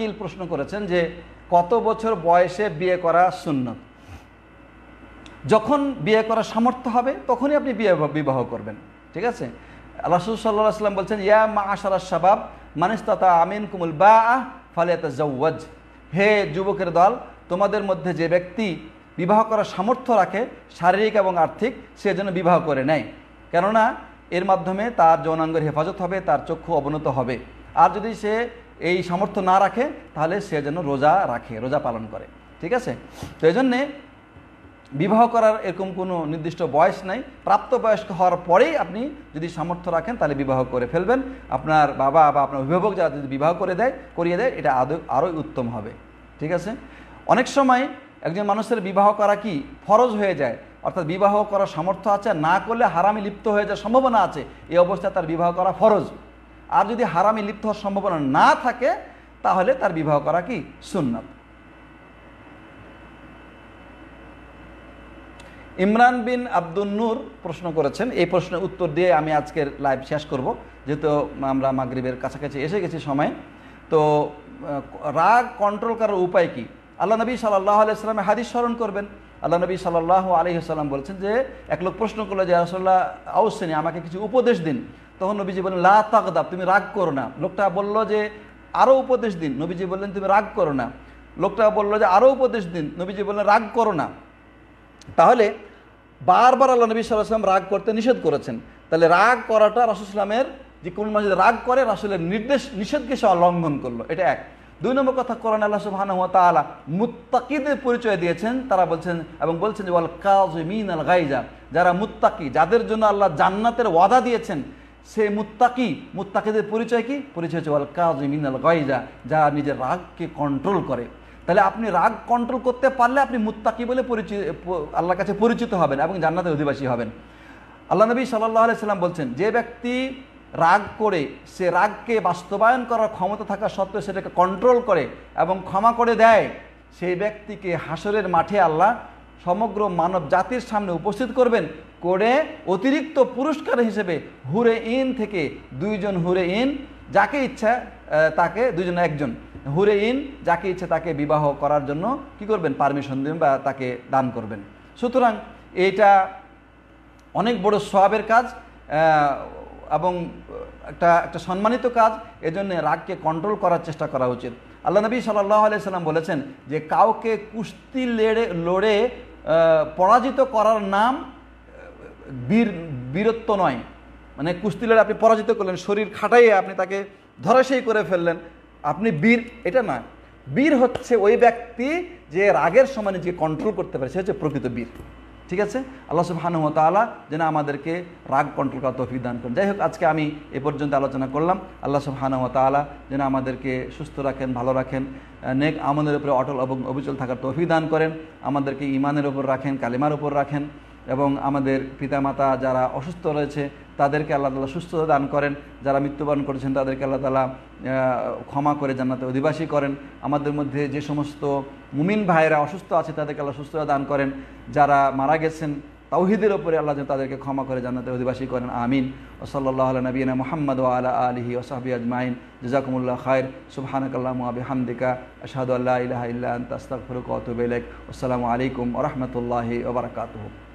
কিল প্রশ্ন করেছেন যে কত বছর বয়সে বিয়ে করা সুন্নত যখন বিয়ে করার সামর্থ্য হবে তখনই আপনি বিয়ে বিবাহ করবেন ঠিক আছে রাসুল সাল্লাহ সাল্লাম বলছেন ইয়া মা আশার সাবাব মানিস তাতা আমিন কুমুল বা আহ ফালিয়াত জওয়াজ হে যুবকের দল তোমাদের মধ্যে যে ব্যক্তি বিবাহ করার সামর্থ্য রাখে শারীরিক এবং আর্থিক সে যেন বিবাহ করে নেয় কেননা এর মাধ্যমে তার যৌনাঙ্গের হেফাজত হবে তার চক্ষু অবনত হবে আর যদি সে এই সামর্থ্য না রাখে তাহলে সে যেন রোজা রাখে রোজা পালন করে ঠিক আছে তো এই জন্যে বিবাহ করার এরকম কোনো নির্দিষ্ট বয়স নাই প্রাপ্তবয়স্ক হওয়ার পরেই আপনি যদি সামর্থ্য রাখেন তাহলে বিবাহ করে ফেলবেন আপনার বাবা বা আপনার অভিভাবক যারা যদি বিবাহ করে দেয় করিয়ে দেয় এটা আদৌ আরোই উত্তম হবে ঠিক আছে অনেক সময় একজন মানুষের বিবাহ করা কি ফরজ হয়ে যায় অর্থাৎ বিবাহ করার সামর্থ্য আছে না করলে হারামি লিপ্ত হয়ে যাওয়ার সম্ভাবনা আছে এই অবস্থায় তার বিবাহ করা ফরজ আর যদি হারামে লিপ্ত হওয়ার সম্ভাবনা না থাকে তাহলে তার বিবাহ করা কি সুন্নত ইমরান বিন আব্দুল নূর প্রশ্ন করেছেন এই প্রশ্নের উত্তর দিয়ে আমি আজকের লাইভ শেষ করব যেহেতু আমরা মাগরীবের কাছাকাছি এসে গেছি সময় তো রাগ কন্ট্রোল করার উপায় কি আল্লাহ নবী সাল্লাহ আলাইস্লামে হাদিস স্মরণ করবেন আল্লাহ নবী সাল্লাহ আলহিহাল্লাম বলছেন যে এক লোক প্রশ্ন করলো যে রাসল্লাহ আউসেনি আমাকে কিছু উপদেশ দিন তখন নবীজি বললেন লা তাকদাব তুমি রাগ করো না লোকটা বলল যে আরও উপদেশ দিন নবীজি বললেন তুমি রাগ করো না লোকটা বলল যে আরও উপদেশ দিন নবীজি বললেন রাগ করো না তাহলে বারবার আল্লাহ নবী সাল্লাম রাগ করতে নিষেধ করেছেন তাহলে রাগ করাটা রাসুসলামের যে কোন মানুষ রাগ করে রাসুলের নির্দেশ নিষেধকে সে লঙ্ঘন করলো এটা এক দুই নম্বর কথা করেন আল্লাহ সুবাহান তালা মুত্তাকিদের পরিচয় দিয়েছেন তারা বলছেন এবং বলছেন যে ওয়াল কাজ মিন আল গাইজা যারা মুত্তাকি যাদের জন্য আল্লাহ জান্নাতের ওয়াদা দিয়েছেন সে মুত্তাকি মুত্তাকিদের পরিচয় কি পরিচয় হচ্ছে ওয়াল মিনাল গয়জা যা নিজের রাগকে কন্ট্রোল করে তাহলে আপনি রাগ কন্ট্রোল করতে পারলে আপনি মুত্তাকি বলে পরিচিত আল্লাহর কাছে পরিচিত হবেন এবং জান্নাতের অধিবাসী হবেন আল্লাহ নবী সাল্লাহ সাল্লাম বলছেন যে ব্যক্তি রাগ করে সে রাগকে বাস্তবায়ন করার ক্ষমতা থাকা সত্ত্বেও সেটাকে কন্ট্রোল করে এবং ক্ষমা করে দেয় সেই ব্যক্তিকে হাসরের মাঠে আল্লাহ সমগ্র মানব জাতির সামনে উপস্থিত করবেন করে অতিরিক্ত পুরস্কার হিসেবে হুরে ইন থেকে দুইজন হুরে ইন যাকে ইচ্ছা তাকে দুজন একজন হুরে ইন যাকে ইচ্ছে তাকে বিবাহ করার জন্য কি করবেন পারমিশন দেবেন বা তাকে দান করবেন সুতরাং এটা অনেক বড় সবাবের কাজ এবং একটা একটা সম্মানিত কাজ এজন্য রাগকে কন্ট্রোল করার চেষ্টা করা উচিত আল্লাহ নবী সাল্লাহ আলিয়া সাল্লাম বলেছেন যে কাউকে কুস্তি লেড়ে লড়ে পরাজিত করার নাম বীর বীরত্ব নয় মানে কুস্তি লড়ে আপনি পরাজিত করলেন শরীর খাটাইয়ে আপনি তাকে ধরাশায়ী করে ফেললেন আপনি বীর এটা নয় বীর হচ্ছে ওই ব্যক্তি যে রাগের সময় যে কন্ট্রোল করতে পারে সে হচ্ছে প্রকৃত বীর ঠিক আছে আল্লাহ হানু তালা যেন আমাদেরকে রাগ কন্ট্রোল করা তৌফিক দান করেন যাই হোক আজকে আমি এ পর্যন্ত আলোচনা করলাম আল্লাহ হানু তালা যেন আমাদেরকে সুস্থ রাখেন ভালো রাখেন নেক আমাদের উপরে অটল এবং অবিচল থাকার তৌফিক দান করেন আমাদেরকে ইমানের উপর রাখেন কালিমার উপর রাখেন এবং আমাদের পিতামাতা যারা অসুস্থ রয়েছে তাদেরকে আল্লাহ তালা সুস্থতা দান করেন যারা মৃত্যুবরণ করেছেন তাদেরকে আল্লাহ তালা ক্ষমা করে জান্নাতে অধিবাসী করেন আমাদের মধ্যে যে সমস্ত মুমিন ভাইয়েরা অসুস্থ আছে তাদেরকে আল্লাহ সুস্থতা দান করেন যারা মারা গেছেন তাওহিদের ওপরে আল্লাহ যেন তাদেরকে ক্ষমা করে জান্নাতে অধিবাসী করেন আমিন ও সাল্লাহ নবীনা মোহাম্মদ ও আলা আলহি ওসাহাবি আজমাইন জাজাকুমুল্লাহ খায়ের সুবহানকাল্লাহ আবি হামদিকা আশাহাদ আল্লাহ ইলাহা ইল্লা আস্তাক ফরুক অতুবেলেক আসসালামু আলাইকুম ও রহমতুল্লাহি